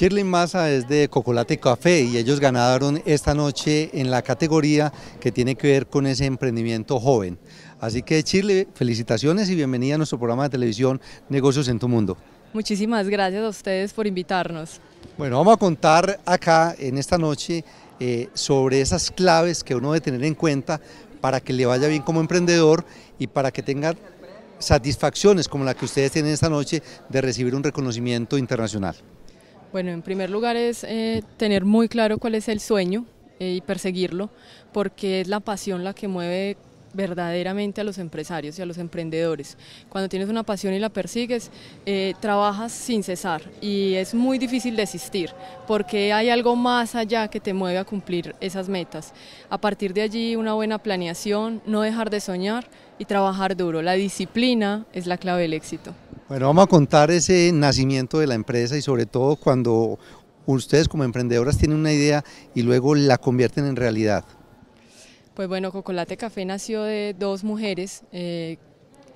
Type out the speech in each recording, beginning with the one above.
Shirley Massa es de Cocolate Café y ellos ganaron esta noche en la categoría que tiene que ver con ese emprendimiento joven. Así que Shirley, felicitaciones y bienvenida a nuestro programa de televisión Negocios en tu Mundo. Muchísimas gracias a ustedes por invitarnos. Bueno, vamos a contar acá en esta noche eh, sobre esas claves que uno debe tener en cuenta para que le vaya bien como emprendedor y para que tenga satisfacciones como la que ustedes tienen esta noche de recibir un reconocimiento internacional. Bueno, en primer lugar es eh, tener muy claro cuál es el sueño eh, y perseguirlo, porque es la pasión la que mueve verdaderamente a los empresarios y a los emprendedores. Cuando tienes una pasión y la persigues, eh, trabajas sin cesar y es muy difícil desistir porque hay algo más allá que te mueve a cumplir esas metas. A partir de allí, una buena planeación, no dejar de soñar y trabajar duro. La disciplina es la clave del éxito. Bueno, vamos a contar ese nacimiento de la empresa y sobre todo cuando ustedes como emprendedoras tienen una idea y luego la convierten en realidad. Pues bueno, Cocolate Café nació de dos mujeres eh,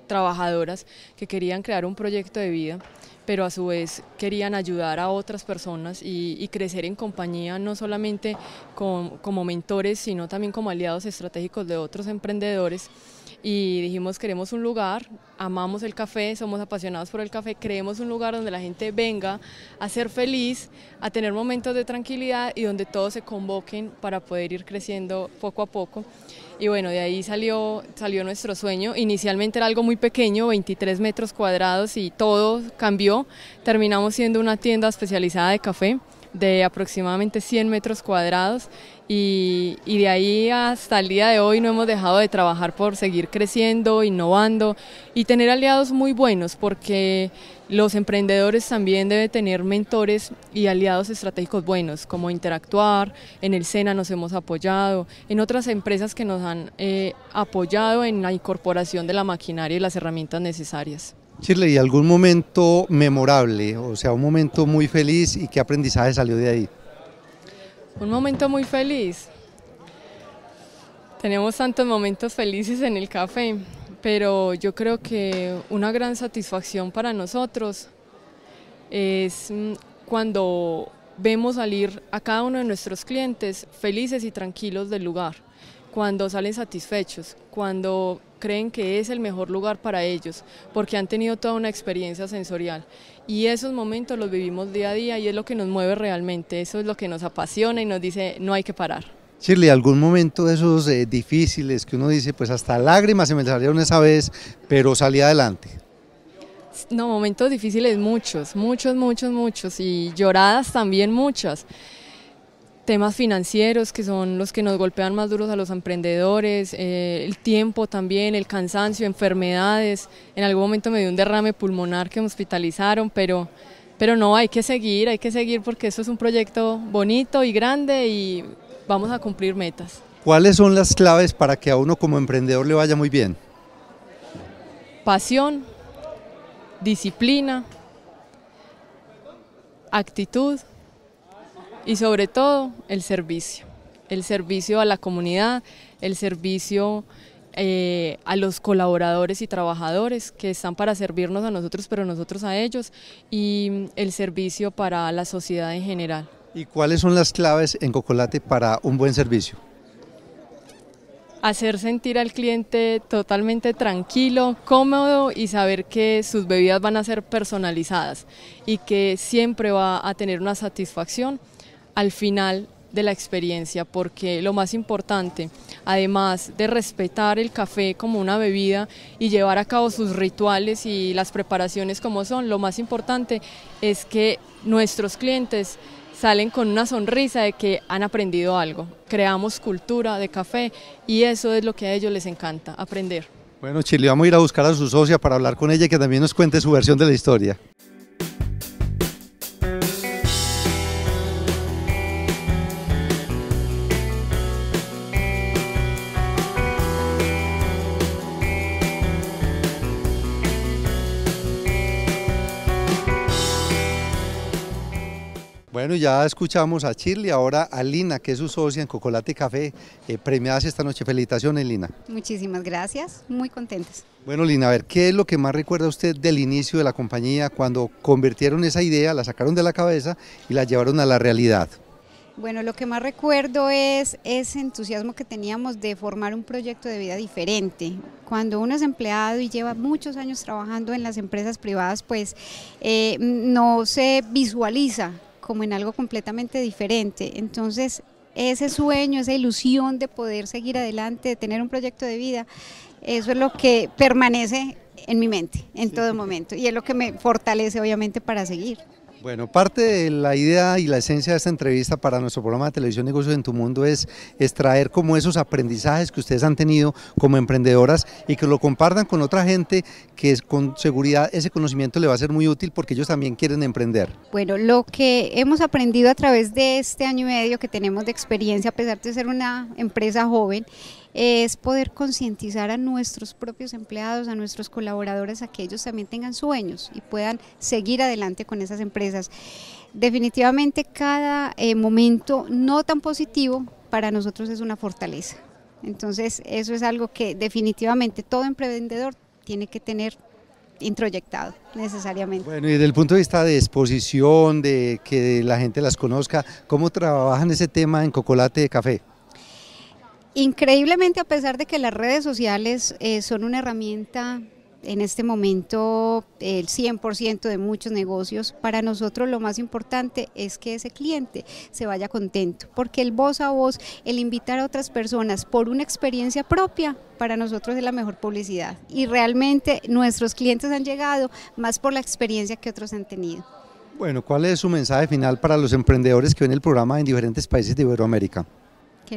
trabajadoras que querían crear un proyecto de vida pero a su vez querían ayudar a otras personas y, crecer en compañía, no solamente como mentores, sino también como aliados estratégicos de otros emprendedores y dijimos queremos un lugar, amamos el café, somos apasionados por el café, creemos un lugar donde la gente venga a ser feliz, a tener momentos de tranquilidad y donde todos se convoquen para poder ir creciendo poco a poco. Y bueno, de ahí salió, salió nuestro sueño. Inicialmente era algo muy pequeño, 23 metros cuadrados y todo cambió. Terminamos siendo una tienda especializada de café de aproximadamente 100 metros cuadrados y, de ahí hasta el día de hoy no hemos dejado de trabajar por seguir creciendo, innovando y tener aliados muy buenos porque los emprendedores también deben tener mentores y aliados estratégicos buenos como Interactuar, en el SENA nos hemos apoyado, en otras empresas que nos han eh, apoyado en la incorporación de la maquinaria y las herramientas necesarias. Chile, ¿y algún momento memorable? O sea, un momento muy feliz y qué aprendizaje salió de ahí. Un momento muy feliz. Tenemos tantos momentos felices en el café, pero yo creo que una gran satisfacción para nosotros es mm, cuando vemos salir a cada uno de nuestros clientes felices y tranquilos del lugar, cuando salen satisfechos, cuando creen que es el mejor lugar para ellos, porque han tenido toda una experiencia sensorial. Y esos momentos los vivimos día a día y es lo que nos mueve realmente, eso es lo que nos apasiona y nos dice no hay que parar. Shirley, algún momento de esos eh, difíciles que uno dice, pues hasta lágrimas se me salieron esa vez, pero salí adelante. No, momentos difíciles muchos, muchos, muchos, muchos y lloradas también muchas temas financieros que son los que nos golpean más duros a los emprendedores, eh, el tiempo también, el cansancio, enfermedades. En algún momento me dio un derrame pulmonar que me hospitalizaron, pero, pero no, hay que seguir, hay que seguir porque esto es un proyecto bonito y grande y vamos a cumplir metas. ¿Cuáles son las claves para que a uno como emprendedor le vaya muy bien? Pasión, disciplina, actitud y sobre todo el servicio, el servicio a la comunidad, el servicio eh, a los colaboradores y trabajadores que están para servirnos a nosotros, pero nosotros a ellos, y el servicio para la sociedad en general. ¿Y cuáles son las claves en Cocolate para un buen servicio? Hacer sentir al cliente totalmente tranquilo, cómodo y saber que sus bebidas van a ser personalizadas y que siempre va a tener una satisfacción al final de la experiencia, porque lo más importante, además de respetar el café como una bebida y llevar a cabo sus rituales y las preparaciones como son, lo más importante es que nuestros clientes salen con una sonrisa de que han aprendido algo. Creamos cultura de café y eso es lo que a ellos les encanta, aprender. Bueno, Chile, vamos a ir a buscar a su socia para hablar con ella y que también nos cuente su versión de la historia. Bueno, ya escuchamos a Shirley, ahora a Lina, que es su socia en Cocolate Café, eh, premiadas esta noche. Felicitaciones, Lina. Muchísimas gracias, muy contentas. Bueno, Lina, a ver, ¿qué es lo que más recuerda usted del inicio de la compañía cuando convirtieron esa idea, la sacaron de la cabeza y la llevaron a la realidad? Bueno, lo que más recuerdo es ese entusiasmo que teníamos de formar un proyecto de vida diferente. Cuando uno es empleado y lleva muchos años trabajando en las empresas privadas, pues eh, no se visualiza como en algo completamente diferente. Entonces, ese sueño, esa ilusión de poder seguir adelante, de tener un proyecto de vida, eso es lo que permanece en mi mente en todo momento y es lo que me fortalece obviamente para seguir. Bueno, parte de la idea y la esencia de esta entrevista para nuestro programa de televisión Negocios en tu Mundo es extraer como esos aprendizajes que ustedes han tenido como emprendedoras y que lo compartan con otra gente que con seguridad ese conocimiento le va a ser muy útil porque ellos también quieren emprender. Bueno, lo que hemos aprendido a través de este año y medio que tenemos de experiencia, a pesar de ser una empresa joven, es poder concientizar a nuestros propios empleados, a nuestros colaboradores, a que ellos también tengan sueños y puedan seguir adelante con esas empresas. Definitivamente cada eh, momento no tan positivo para nosotros es una fortaleza. Entonces eso es algo que definitivamente todo emprendedor tiene que tener introyectado necesariamente. Bueno, y desde el punto de vista de exposición, de que la gente las conozca, ¿cómo trabajan ese tema en Cocolate de Café? Increíblemente, a pesar de que las redes sociales eh, son una herramienta en este momento el 100% de muchos negocios, para nosotros lo más importante es que ese cliente se vaya contento, porque el voz a voz, el invitar a otras personas por una experiencia propia, para nosotros es la mejor publicidad. Y realmente nuestros clientes han llegado más por la experiencia que otros han tenido. Bueno, ¿cuál es su mensaje final para los emprendedores que ven el programa en diferentes países de Iberoamérica?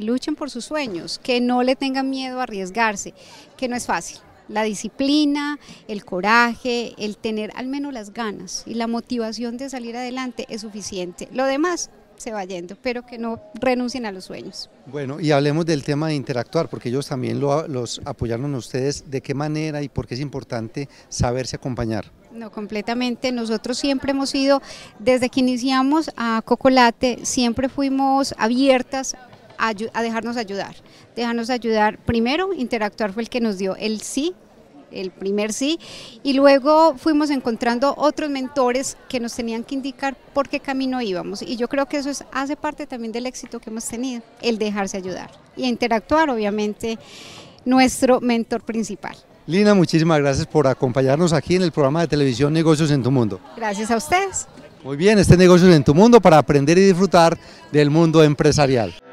luchen por sus sueños, que no le tengan miedo a arriesgarse, que no es fácil. La disciplina, el coraje, el tener al menos las ganas y la motivación de salir adelante es suficiente. Lo demás se va yendo, pero que no renuncien a los sueños. Bueno, y hablemos del tema de interactuar, porque ellos también los apoyaron a ustedes, de qué manera y por qué es importante saberse acompañar. No, completamente. Nosotros siempre hemos sido, desde que iniciamos a Cocolate, siempre fuimos abiertas a, dejarnos ayudar. Dejarnos ayudar, primero, interactuar fue el que nos dio el sí el primer sí, y luego fuimos encontrando otros mentores que nos tenían que indicar por qué camino íbamos. Y yo creo que eso es, hace parte también del éxito que hemos tenido, el dejarse ayudar y interactuar, obviamente, nuestro mentor principal. Lina, muchísimas gracias por acompañarnos aquí en el programa de televisión Negocios en tu Mundo. Gracias a ustedes. Muy bien, este Negocios en tu Mundo para aprender y disfrutar del mundo empresarial.